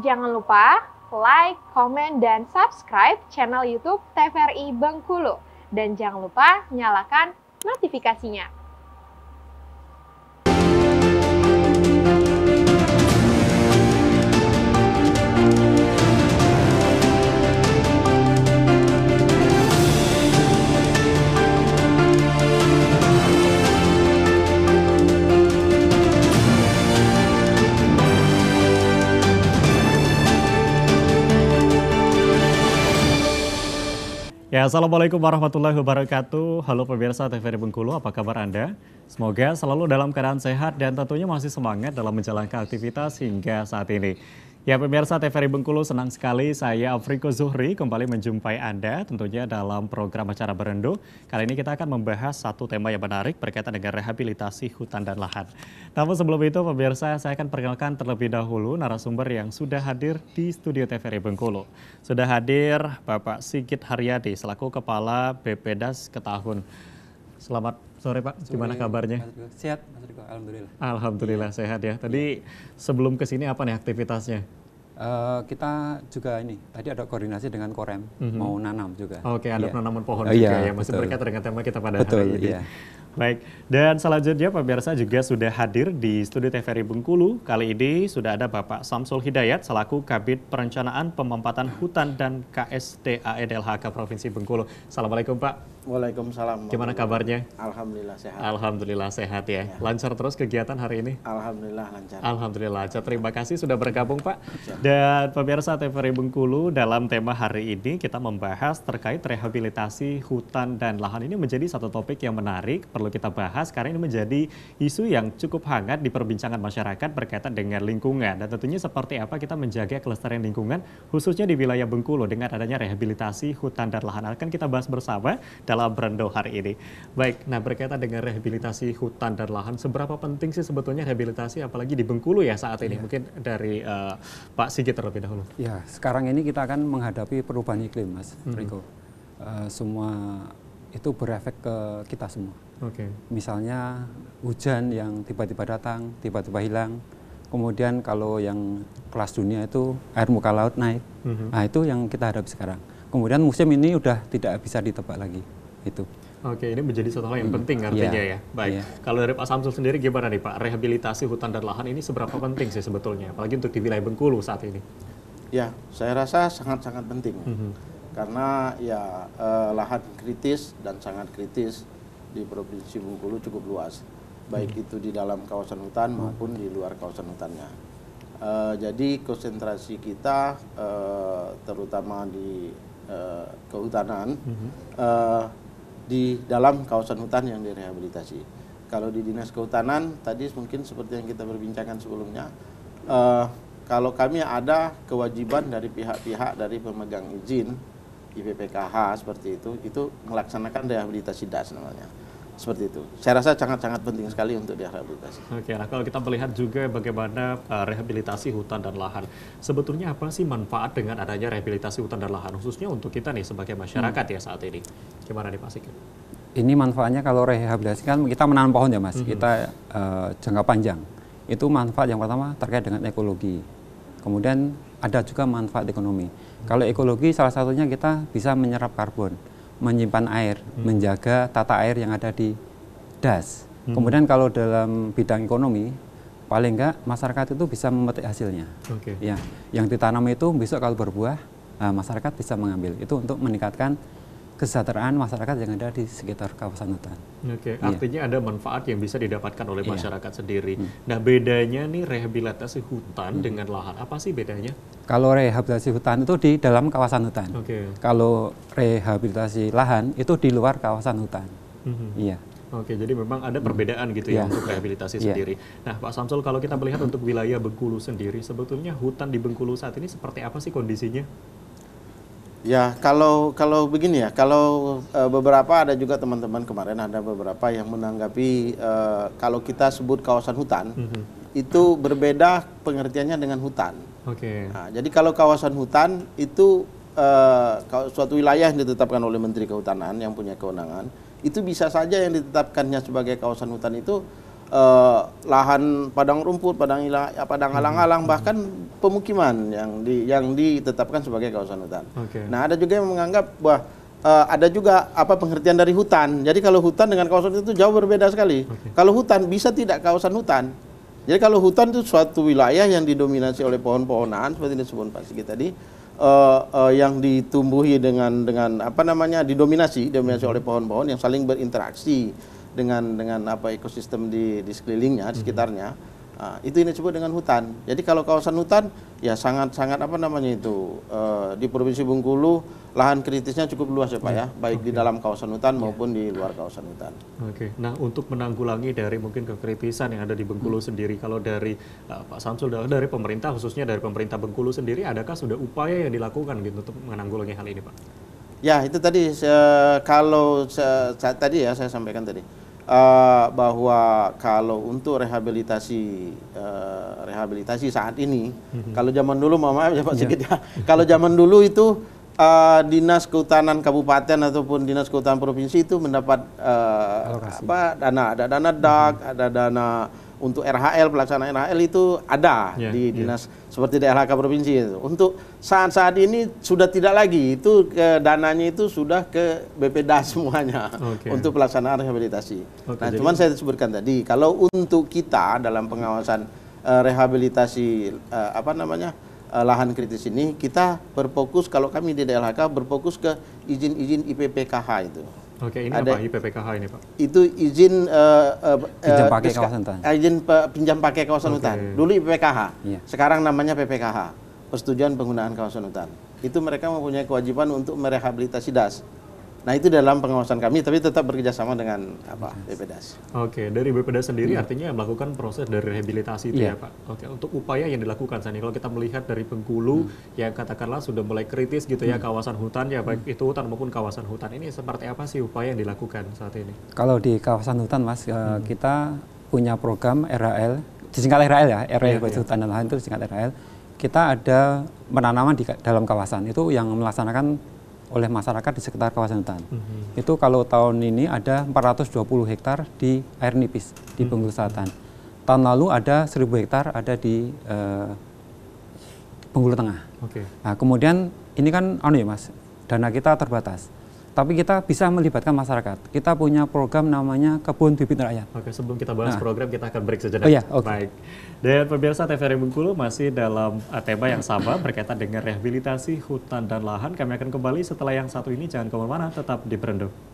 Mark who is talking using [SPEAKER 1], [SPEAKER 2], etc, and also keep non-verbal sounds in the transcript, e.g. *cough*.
[SPEAKER 1] Jangan lupa like, comment, dan subscribe channel YouTube TVRI Bengkulu. Dan jangan lupa nyalakan notifikasinya. Ya, Assalamualaikum warahmatullahi wabarakatuh. Halo pemirsa TV Bengkulu, apa kabar Anda? Semoga selalu dalam keadaan sehat dan tentunya masih semangat dalam menjalankan aktivitas hingga saat ini. Ya pemirsa TVRI Bengkulu senang sekali saya Afriko Zuhri kembali menjumpai Anda tentunya dalam program acara Berendu Kali ini kita akan membahas satu tema yang menarik berkaitan dengan rehabilitasi hutan dan lahan. Namun sebelum itu pemirsa saya akan perkenalkan terlebih dahulu narasumber yang sudah hadir di studio TVRI Bengkulu. Sudah hadir Bapak Sigit Haryadi selaku Kepala BPDAS Ketahun. Selamat sore Pak. Sore, Gimana kabarnya?
[SPEAKER 2] Sehat, Alhamdulillah.
[SPEAKER 1] Alhamdulillah iya. sehat ya. Tadi sebelum ke sini apa nih aktivitasnya?
[SPEAKER 2] Eh, kita juga ini tadi ada koordinasi dengan Korem mm-hmm. mau nanam juga. Oke, okay, ada yeah. penanaman pohon oh, iya, juga yeah, ya, masih berkaitan dengan tema kita pada betul, hari ini. Yeah.
[SPEAKER 1] Baik, dan selanjutnya pemirsa juga sudah hadir di studio TVRI Bengkulu. Kali ini sudah ada Bapak Samsul Hidayat selaku Kabit Perencanaan Pemempatan Hutan dan KSDA EDLHK Provinsi Bengkulu. Assalamualaikum Pak.
[SPEAKER 3] Waalaikumsalam. Gimana kabarnya? Alhamdulillah sehat.
[SPEAKER 1] Alhamdulillah sehat ya. ya. Lancar terus kegiatan hari ini? Alhamdulillah lancar. Alhamdulillah lancar. Terima iya. kasih sudah bergabung Pak. Iya. Dan pemirsa TVRI Bengkulu dalam tema hari ini kita membahas terkait rehabilitasi hutan dan lahan ini menjadi satu topik yang menarik perlu kita bahas karena ini menjadi isu yang cukup hangat di perbincangan masyarakat berkaitan dengan lingkungan dan tentunya seperti apa kita menjaga kelestarian lingkungan khususnya di wilayah Bengkulu dengan adanya rehabilitasi hutan dan lahan akan kita bahas bersama dalam Brendo hari ini. Baik, nah berkaitan dengan rehabilitasi hutan dan lahan, seberapa penting sih sebetulnya rehabilitasi apalagi di Bengkulu ya saat ini? Ya. Mungkin dari uh, Pak Sigit terlebih dahulu. Ya,
[SPEAKER 2] sekarang ini kita akan menghadapi perubahan iklim, Mas hmm. Riko. uh, semua itu berefek ke kita semua. Oke. Okay. Misalnya hujan yang tiba-tiba datang, tiba-tiba hilang. Kemudian kalau yang kelas dunia itu air muka laut naik. Mm -hmm. Nah, itu yang kita hadapi sekarang. Kemudian musim ini udah tidak bisa ditebak lagi itu.
[SPEAKER 1] Oke, ini menjadi satu hal yang penting iya, artinya yeah. ya. Baik. Yeah. Kalau dari Pak Samsul sendiri gimana nih Pak? Rehabilitasi hutan dan lahan ini seberapa penting sih sebetulnya? Apalagi untuk di wilayah Bengkulu saat ini.
[SPEAKER 3] Ya, saya rasa sangat-sangat penting. Mm -hmm. Karena ya eh, lahan kritis dan sangat kritis di Provinsi Bengkulu cukup luas. Baik mm -hmm. itu di dalam kawasan hutan mm-hmm. maupun di luar kawasan hutannya. Eh, jadi konsentrasi kita eh, terutama di eh, kehutanan mm -hmm. eh, di dalam kawasan hutan yang direhabilitasi. Kalau di Dinas Kehutanan tadi mungkin seperti yang kita berbincangkan sebelumnya, eh, kalau kami ada kewajiban dari pihak-pihak dari pemegang izin IPPKH seperti itu, itu melaksanakan rehabilitasi das namanya seperti itu. Saya rasa sangat-sangat penting sekali untuk direhabilitasi.
[SPEAKER 1] Oke, nah kalau kita melihat juga bagaimana eh, rehabilitasi hutan dan lahan, sebetulnya apa sih manfaat dengan adanya rehabilitasi hutan dan lahan, khususnya untuk kita nih sebagai masyarakat hmm. ya saat ini?
[SPEAKER 2] Gimana nih Pak Sigit? Ini manfaatnya kalau rehabilitasi kan kita menanam pohon ya Mas, hmm. kita uh, jangka panjang. Itu manfaat yang pertama terkait dengan ekologi. Kemudian ada juga manfaat ekonomi. Hmm. Kalau ekologi salah satunya kita bisa menyerap karbon menyimpan air, hmm. menjaga tata air yang ada di das. Hmm. Kemudian kalau dalam bidang ekonomi, paling enggak masyarakat itu bisa memetik hasilnya. Okay. Ya, yang ditanam itu besok kalau berbuah, eh, masyarakat bisa mengambil. Itu untuk meningkatkan kesejahteraan masyarakat yang ada di sekitar kawasan hutan. Oke, okay. Iya. artinya ada
[SPEAKER 1] manfaat yang bisa didapatkan oleh iya. masyarakat sendiri. Hmm. Nah, bedanya nih rehabilitasi hutan hmm. dengan lahan apa sih bedanya?
[SPEAKER 2] Kalau rehabilitasi hutan itu di dalam kawasan hutan. Oke. Okay. Kalau rehabilitasi lahan itu di luar kawasan hutan. Hmm. Iya.
[SPEAKER 1] Oke, jadi memang ada hmm. perbedaan gitu ya, ya untuk rehabilitasi ya. sendiri. Nah, Pak Samsul, kalau kita melihat hmm. untuk wilayah Bengkulu sendiri, sebetulnya hutan di Bengkulu saat ini seperti apa sih kondisinya?
[SPEAKER 3] Ya, kalau kalau begini ya, kalau e, beberapa ada juga teman-teman kemarin ada beberapa yang menanggapi e, kalau kita sebut kawasan hutan mm -hmm. itu berbeda pengertiannya dengan hutan. Oke. Okay. Nah, jadi kalau kawasan hutan itu e, suatu wilayah yang ditetapkan oleh Menteri Kehutanan yang punya kewenangan, itu bisa saja yang ditetapkannya sebagai kawasan hutan itu uh, lahan padang rumput, padang ilang, ya, padang hmm. alang-alang, bahkan pemukiman yang di yang ditetapkan sebagai kawasan hutan. Okay. Nah, ada juga yang menganggap bahwa uh, eh, ada juga apa pengertian dari hutan. Jadi kalau hutan dengan kawasan itu jauh berbeda sekali. Okay. Kalau hutan bisa tidak kawasan hutan. Jadi kalau hutan itu suatu wilayah yang didominasi oleh pohon-pohonan seperti disebut Pak Sigit tadi, uh, uh, yang ditumbuhi dengan dengan apa namanya didominasi didominasi oleh pohon-pohon yang saling berinteraksi dengan dengan apa ekosistem di di sekelilingnya, di hmm. sekitarnya. uh, itu ini disebut dengan hutan. Jadi kalau kawasan hutan ya sangat-sangat apa namanya itu uh, di Provinsi Bengkulu lahan kritisnya cukup luas ya Pak ya, ya baik okay. di dalam kawasan hutan ya. maupun di luar kawasan hutan.
[SPEAKER 1] Oke. Okay. Nah, untuk menanggulangi dari mungkin kekritisan yang ada di Bengkulu hmm. sendiri kalau dari uh, Pak Samsul dari pemerintah khususnya dari pemerintah Bengkulu sendiri adakah sudah upaya yang dilakukan gitu untuk menanggulangi hal ini Pak?
[SPEAKER 3] Ya, itu tadi se kalau se tadi ya saya sampaikan tadi uh, bahwa kalau untuk rehabilitasi uh, rehabilitasi saat ini, mhm. kalau zaman dulu, mama maaf ya Pak iya. Sigit ya, kalau zaman dulu itu uh, dinas kehutanan kabupaten ataupun dinas kehutanan provinsi itu mendapat uh, apa dana, ada dana DAK, hmm ada dana untuk RHL pelaksanaan RHL itu ada yeah, di ya. dinas yeah. seperti di LHK provinsi itu. Untuk saat-saat ini sudah tidak lagi itu ke dananya itu sudah ke BPDA *laughs* semuanya okay. untuk pelaksanaan rehabilitasi. Okay, nah, cuman saya sebutkan tadi kalau untuk kita dalam pengawasan uh, rehabilitasi uh, apa namanya? uh, lahan kritis ini kita berfokus kalau kami di DLHK berfokus ke izin-izin IPPKH itu.
[SPEAKER 1] Oke, ini ada, apa IPPKH ini Pak?
[SPEAKER 3] Itu izin uh, uh, pinjam pakai kawasan hutan. Izin pinjam pakai kawasan okay. hutan. Dulu IPPKH, yeah. sekarang namanya PPKH, Persetujuan Penggunaan Kawasan Hutan. Itu mereka mempunyai kewajiban untuk merehabilitasi das Nah itu dalam pengawasan kami, tapi tetap bekerjasama dengan apa BPDAS.
[SPEAKER 1] Oke, dari BPDAS sendiri ya. artinya melakukan proses dari rehabilitasi itu ya, ya Pak. Oke, untuk upaya yang dilakukan saat ini, kalau kita melihat dari Bengkulu hmm. yang katakanlah sudah mulai kritis gitu ya hmm. kawasan hutan ya baik hmm. itu hutan maupun kawasan hutan ini seperti apa sih upaya yang dilakukan saat ini?
[SPEAKER 2] Kalau di kawasan hutan Mas, eh, hmm. kita punya program RHL, disingkat RHL ya, RHL iya, ya, iya. hutan dan lahan itu disingkat RHL. Kita ada penanaman di dalam kawasan itu yang melaksanakan oleh masyarakat di sekitar kawasan hutan. Mm -hmm. Itu kalau tahun ini ada 420 hektar di air nipis di mhm. Bengkulu Selatan. Mm -hmm. Tahun lalu ada 1000 hektar ada di uh, Bengkulu Tengah. Okay. Nah, kemudian ini kan anu ya Mas, dana kita terbatas tapi kita bisa melibatkan masyarakat. Kita punya program namanya Kebun Bibit Rakyat. Oke, sebelum kita bahas nah. program,
[SPEAKER 1] kita akan break sejenak. Oh, iya, okay. Baik. Dan pemirsa TVRI Bengkulu masih dalam eh, tema yang sama *laughs* berkaitan dengan rehabilitasi hutan dan lahan. Kami akan kembali setelah yang satu ini. Jangan kemana-mana, tetap di Perendung.